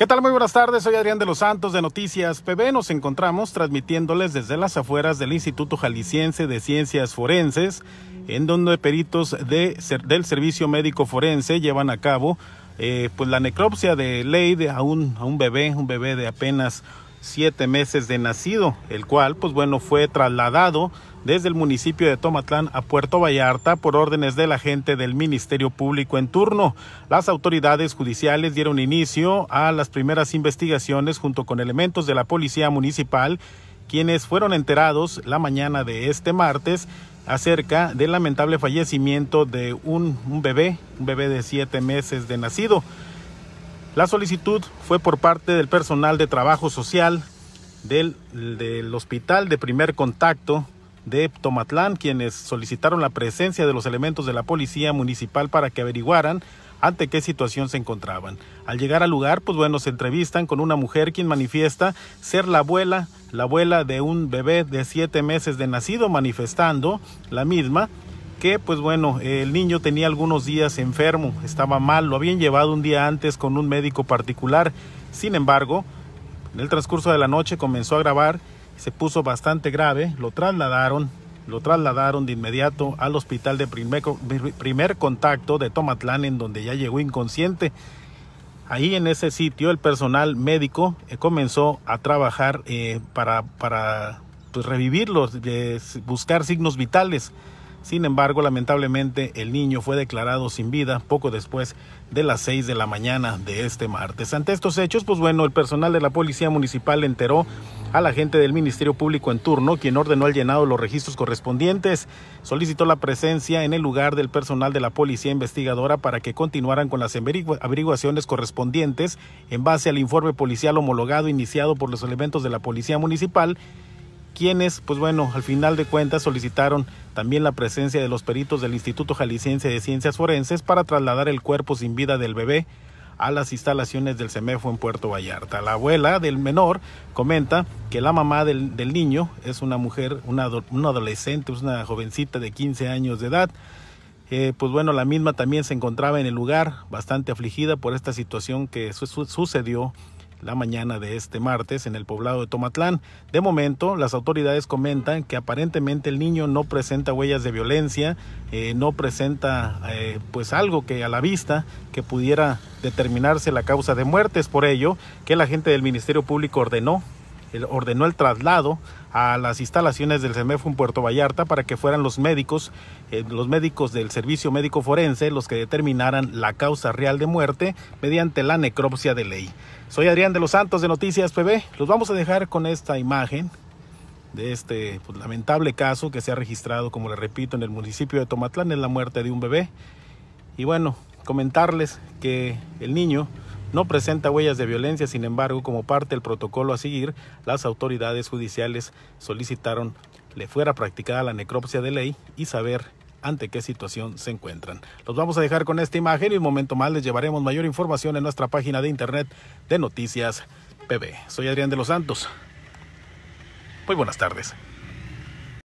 ¿Qué tal? Muy buenas tardes, soy Adrián de los Santos de Noticias PB. Nos encontramos transmitiéndoles desde las afueras del Instituto Jalisciense de Ciencias Forenses, en donde peritos de, del Servicio Médico Forense llevan a cabo eh, pues la necropsia de ley de a un, a un bebé, un bebé de apenas siete meses de nacido, el cual, pues bueno, fue trasladado desde el municipio de Tomatlán a Puerto Vallarta por órdenes del agente del Ministerio Público en turno. Las autoridades judiciales dieron inicio a las primeras investigaciones junto con elementos de la Policía Municipal, quienes fueron enterados la mañana de este martes acerca del lamentable fallecimiento de un, un bebé, un bebé de siete meses de nacido. La solicitud fue por parte del personal de trabajo social del, del hospital de primer contacto de Tomatlán, quienes solicitaron la presencia de los elementos de la policía municipal para que averiguaran ante qué situación se encontraban. Al llegar al lugar, pues bueno, se entrevistan con una mujer quien manifiesta ser la abuela, la abuela de un bebé de siete meses de nacido, manifestando la misma que pues bueno, el niño tenía algunos días enfermo, estaba mal, lo habían llevado un día antes con un médico particular. Sin embargo, en el transcurso de la noche comenzó a grabar, se puso bastante grave, lo trasladaron, lo trasladaron de inmediato al hospital de primer, primer contacto de Tomatlán en donde ya llegó inconsciente. Ahí en ese sitio el personal médico eh, comenzó a trabajar eh, para, para pues, eh, buscar signos vitales. Sin embargo, lamentablemente, el niño fue declarado sin vida poco después de las 6 de la mañana de este martes. Ante estos hechos, pues bueno, el personal de la Policía Municipal enteró a la del Ministerio Público en turno, quien ordenó el llenado de los registros correspondientes, solicitó la presencia en el lugar del personal de la Policía Investigadora para que continuaran con las averiguaciones correspondientes en base al informe policial homologado iniciado por los elementos de la Policía Municipal quienes, pues bueno, al final de cuentas solicitaron también la presencia de los peritos del Instituto Jalisciense de Ciencias Forenses para trasladar el cuerpo sin vida del bebé a las instalaciones del CEMEFO en Puerto Vallarta. La abuela del menor comenta que la mamá del, niño es una mujer, una, adolescente, una jovencita de 15 años de edad. Eh, pues bueno, la misma también se encontraba en el lugar, bastante afligida por esta situación que sucedió la mañana de este martes en el poblado de Tomatlán. De momento, las autoridades comentan que aparentemente el niño no presenta huellas de violencia, eh, no presenta eh, pues algo que a la vista que pudiera determinarse la causa de muertes. Por ello, que la gente del Ministerio Público ordenó eh, ordenó el traslado a las instalaciones del CEMEFO en Puerto Vallarta para que fueran los médicos, eh, los médicos del servicio médico forense, los que determinaran la causa real de muerte mediante la necropsia de ley. Soy Adrián de los Santos de Noticias PB. Los vamos a dejar con esta imagen de este pues, lamentable caso que se ha registrado, como le repito, en el municipio de Tomatlán, en la muerte de un bebé. Y bueno, comentarles que el niño no presenta huellas de violencia, sin embargo, como parte del protocolo a seguir, las autoridades judiciales solicitaron le fuera practicada la necropsia de ley y saber ante qué situación se encuentran. Los vamos a dejar con esta imagen y un momento más les llevaremos mayor información en nuestra página de internet de Noticias PB. Soy Adrián de los Santos. Muy buenas tardes.